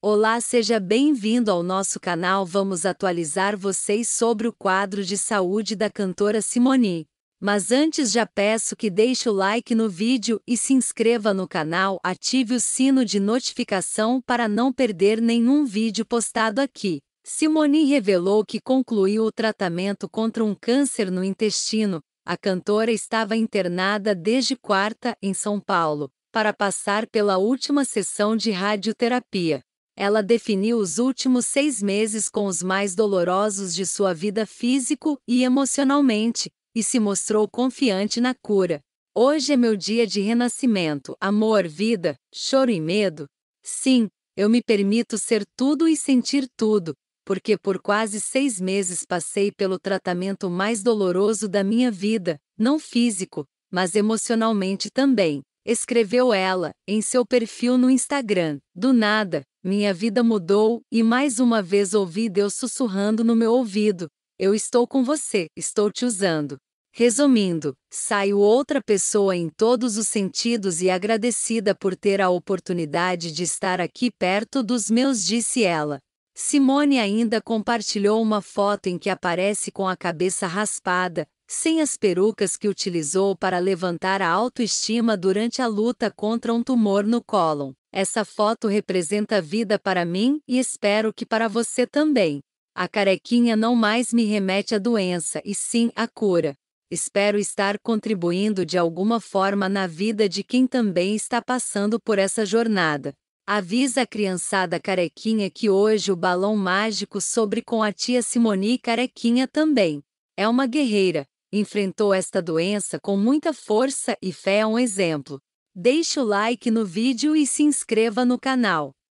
Olá, seja bem-vindo ao nosso canal. Vamos atualizar vocês sobre o quadro de saúde da cantora Simone. Mas antes já peço que deixe o like no vídeo e se inscreva no canal, ative o sino de notificação para não perder nenhum vídeo postado aqui. Simone revelou que concluiu o tratamento contra um câncer no intestino. A cantora estava internada desde quarta em São Paulo para passar pela última sessão de radioterapia ela definiu os últimos seis meses com os mais dolorosos de sua vida físico e emocionalmente, e se mostrou confiante na cura. Hoje é meu dia de renascimento, amor, vida, choro e medo. Sim, eu me permito ser tudo e sentir tudo, porque por quase seis meses passei pelo tratamento mais doloroso da minha vida, não físico, mas emocionalmente também escreveu ela, em seu perfil no Instagram. Do nada, minha vida mudou e mais uma vez ouvi Deus sussurrando no meu ouvido: Eu estou com você, estou te usando. Resumindo, saio outra pessoa em todos os sentidos e agradecida por ter a oportunidade de estar aqui perto dos meus, disse ela. Simone ainda compartilhou uma foto em que aparece com a cabeça raspada, sem as perucas que utilizou para levantar a autoestima durante a luta contra um tumor no cólon. Essa foto representa vida para mim e espero que para você também. A carequinha não mais me remete à doença e sim à cura. Espero estar contribuindo de alguma forma na vida de quem também está passando por essa jornada. Avisa a criançada carequinha que hoje o balão mágico sobre com a tia Simoni carequinha também. É uma guerreira, enfrentou esta doença com muita força e fé é um exemplo. Deixe o like no vídeo e se inscreva no canal.